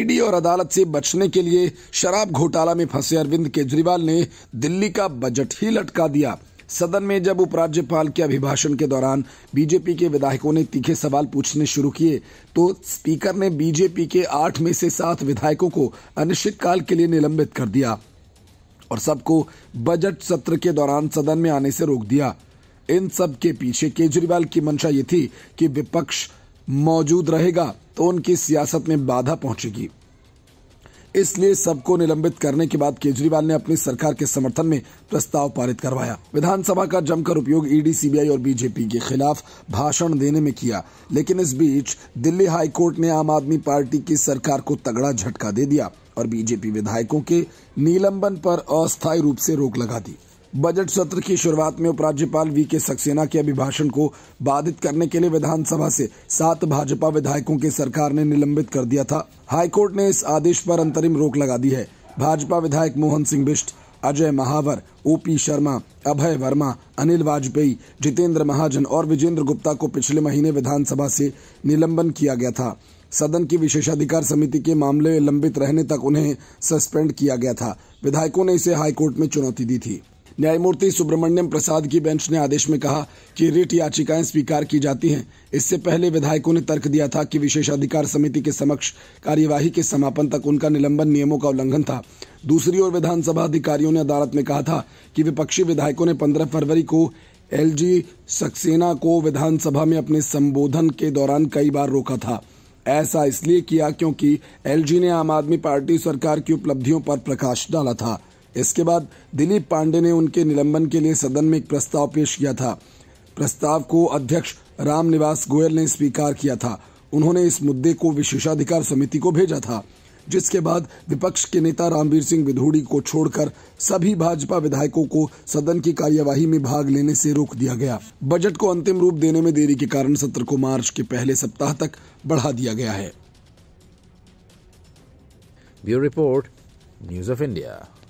ED और अदालत से बचने के लिए शराब घोटाला में फंसे अरविंद केजरीवाल ने दिल्ली का बजट ही लटका दिया सदन में जब उपराज्यपाल के अभिभाषण के दौरान बीजेपी के विधायकों ने तीखे सवाल पूछने शुरू किए तो स्पीकर ने बीजेपी के आठ में से सात विधायकों को अनिश्चितकाल के लिए निलंबित कर दिया और सबको बजट सत्र के दौरान सदन में आने से रोक दिया इन सब के पीछे केजरीवाल की मंशा ये थी कि विपक्ष मौजूद रहेगा तो उनकी सियासत में बाधा पहुंचेगी इसलिए सबको निलंबित करने के बाद केजरीवाल ने अपनी सरकार के समर्थन में प्रस्ताव पारित करवाया विधानसभा का जमकर उपयोग ईडी सीबीआई और बीजेपी के खिलाफ भाषण देने में किया लेकिन इस बीच दिल्ली हाईकोर्ट ने आम आदमी पार्टी की सरकार को तगड़ा झटका दे दिया और बीजेपी विधायकों के निलंबन पर अस्थायी रूप से रोक लगा दी बजट सत्र की शुरुआत में उपराज्यपाल वी के सक्सेना के अभिभाषण को बाधित करने के लिए विधानसभा से सात भाजपा विधायकों के सरकार ने निलंबित कर दिया था हाईकोर्ट ने इस आदेश पर अंतरिम रोक लगा दी है भाजपा विधायक मोहन सिंह बिष्ट अजय महावर ओपी शर्मा अभय वर्मा अनिल वाजपेयी जितेंद्र महाजन और विजेंद्र गुप्ता को पिछले महीने विधानसभा से निलंबन किया गया था सदन की विशेषाधिकार समिति के मामले लंबित रहने तक उन्हें सस्पेंड किया गया था विधायकों ने इसे हाईकोर्ट में चुनौती दी थी न्यायमूर्ति सुब्रमण्यम प्रसाद की बेंच ने आदेश में कहा कि रिट याचिकाएं स्वीकार की जाती हैं इससे पहले विधायकों ने तर्क दिया था कि विशेषाधिकार समिति के समक्ष कार्यवाही के समापन तक उनका निलंबन नियमों का उल्लंघन था दूसरी ओर विधानसभा अधिकारियों ने अदालत में कहा था कि विपक्षी विधायकों ने पंद्रह फरवरी को एलजी सक्सेना को विधानसभा में अपने संबोधन के दौरान कई बार रोका था ऐसा इसलिए किया क्योंकि एलजी ने आम आदमी पार्टी सरकार की उपलब्धियों पर प्रकाश डाला था इसके बाद दिलीप पांडे ने उनके निलंबन के लिए सदन में एक प्रस्ताव पेश किया था प्रस्ताव को अध्यक्ष राम निवास गोयल ने स्वीकार किया था उन्होंने इस मुद्दे को विशेषाधिकार समिति को भेजा था जिसके बाद विपक्ष के नेता रामवीर सिंह विधोड़ी को छोड़कर सभी भाजपा विधायकों को सदन की कार्यवाही में भाग लेने से रोक दिया गया बजट को अंतिम रूप देने में देरी के कारण सत्र को मार्च के पहले सप्ताह तक बढ़ा दिया गया है bureau report news of India